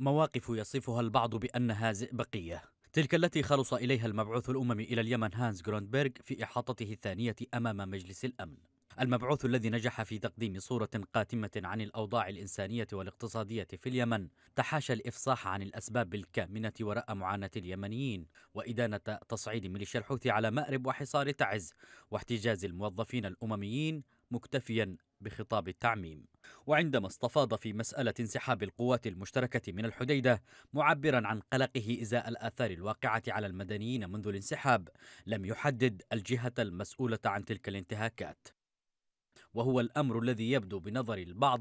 مواقف يصفها البعض بأنها زئبقية تلك التي خلص إليها المبعوث الأممي إلى اليمن هانز جروندبرغ في إحاطته الثانية أمام مجلس الأمن المبعوث الذي نجح في تقديم صورة قاتمة عن الأوضاع الإنسانية والاقتصادية في اليمن تحاشى الإفصاح عن الأسباب الكامنة وراء معاناة اليمنيين وإدانة تصعيد ميليشيا الحوثي على مأرب وحصار تعز واحتجاز الموظفين الأمميين مكتفيا بخطاب التعميم وعندما استفاض في مسألة انسحاب القوات المشتركة من الحديدة معبرا عن قلقه إزاء الآثار الواقعة على المدنيين منذ الانسحاب لم يحدد الجهة المسؤولة عن تلك الانتهاكات وهو الأمر الذي يبدو بنظر البعض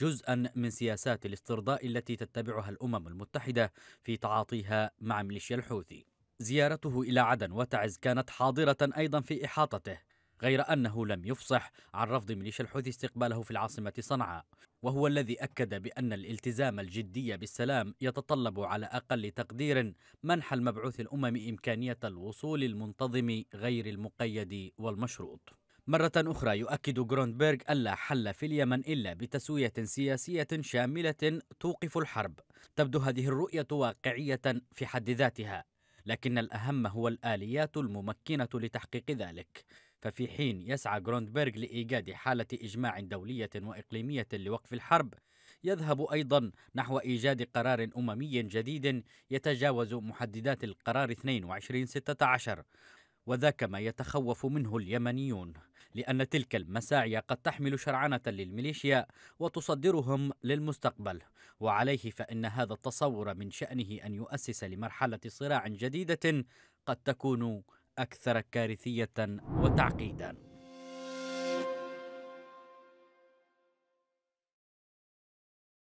جزءا من سياسات الاسترضاء التي تتبعها الأمم المتحدة في تعاطيها مع ميليشيا الحوثي زيارته إلى عدن وتعز كانت حاضرة أيضا في إحاطته غير أنه لم يفصح عن رفض ميليشيا الحوثي استقباله في العاصمة صنعاء وهو الذي أكد بأن الالتزام الجدي بالسلام يتطلب على أقل تقدير منح المبعوث الأممي إمكانية الوصول المنتظم غير المقيد والمشروط مرة أخرى يؤكد جروندبرغ ألا حل في اليمن إلا بتسوية سياسية شاملة توقف الحرب تبدو هذه الرؤية واقعية في حد ذاتها لكن الأهم هو الآليات الممكنة لتحقيق ذلك ففي حين يسعى جروندبرغ لإيجاد حالة إجماع دولية وإقليمية لوقف الحرب يذهب أيضا نحو إيجاد قرار أممي جديد يتجاوز محددات القرار 2216 وذاك ما يتخوف منه اليمنيون لأن تلك المساعي قد تحمل شرعنة للميليشيا وتصدرهم للمستقبل وعليه فإن هذا التصور من شأنه أن يؤسس لمرحلة صراع جديدة قد تكون أكثر كارثية وتعقيداً